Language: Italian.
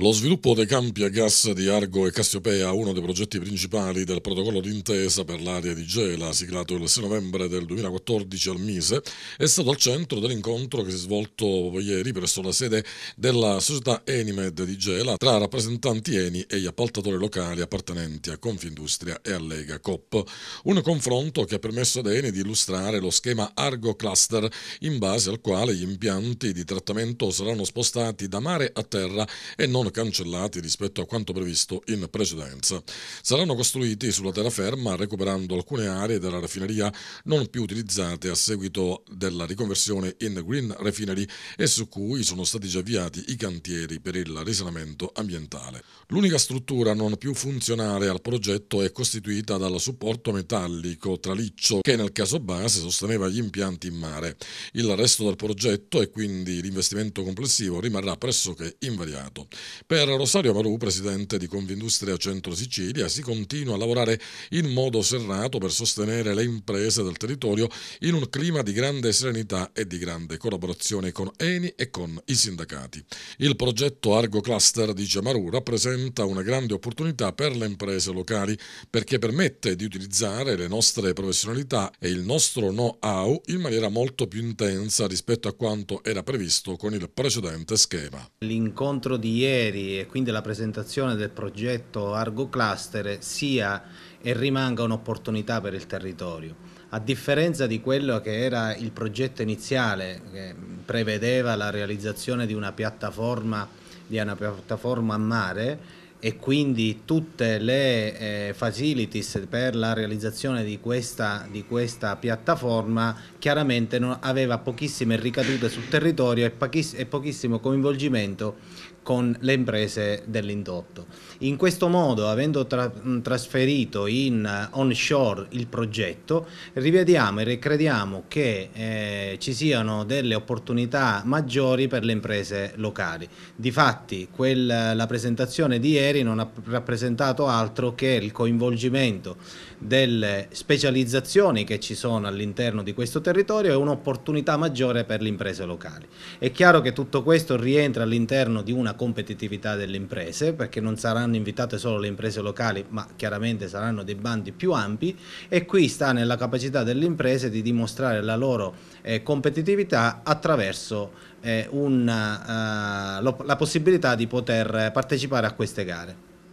Lo sviluppo dei campi a gas di Argo e Cassiopea, uno dei progetti principali del protocollo d'intesa per l'area di Gela, siglato il 6 novembre del 2014 al Mise, è stato al centro dell'incontro che si è svolto ieri presso la sede della società Enimed di Gela tra rappresentanti Eni e gli appaltatori locali appartenenti a Confindustria e a Lega Cop. Un confronto che ha permesso ad Eni di illustrare lo schema Argo Cluster, in base al quale gli impianti di trattamento saranno spostati da mare a terra e non sono cancellati rispetto a quanto previsto in precedenza. Saranno costruiti sulla terraferma recuperando alcune aree della raffineria non più utilizzate a seguito della riconversione in Green Refinery e su cui sono stati già avviati i cantieri per il risanamento ambientale. L'unica struttura non più funzionale al progetto è costituita dal supporto metallico traliccio che nel caso base sosteneva gli impianti in mare. Il resto del progetto e quindi l'investimento complessivo rimarrà pressoché invariato. Per Rosario Marù, presidente di Confindustria Centro Sicilia, si continua a lavorare in modo serrato per sostenere le imprese del territorio in un clima di grande serenità e di grande collaborazione con Eni e con i sindacati. Il progetto Argo Cluster, dice Marù, rappresenta una grande opportunità per le imprese locali perché permette di utilizzare le nostre professionalità e il nostro know-how in maniera molto più intensa rispetto a quanto era previsto con il precedente schema. L'incontro di ieri criteri e quindi la presentazione del progetto Argo Cluster sia e rimanga un'opportunità per il territorio. A differenza di quello che era il progetto iniziale che prevedeva la realizzazione di una piattaforma, di una piattaforma a mare, e quindi tutte le eh, facilities per la realizzazione di questa, di questa piattaforma chiaramente non, aveva pochissime ricadute sul territorio e, pochiss e pochissimo coinvolgimento con le imprese dell'indotto. In questo modo, avendo tra trasferito in eh, onshore il progetto, rivediamo e crediamo che eh, ci siano delle opportunità maggiori per le imprese locali. Difatti, quel, la presentazione di ieri non ha rappresentato altro che il coinvolgimento delle specializzazioni che ci sono all'interno di questo territorio e un'opportunità maggiore per le imprese locali. È chiaro che tutto questo rientra all'interno di una competitività delle imprese perché non saranno invitate solo le imprese locali ma chiaramente saranno dei bandi più ampi e qui sta nella capacità delle imprese di dimostrare la loro eh, competitività attraverso eh, una, eh, la possibilità di poter partecipare a queste gare.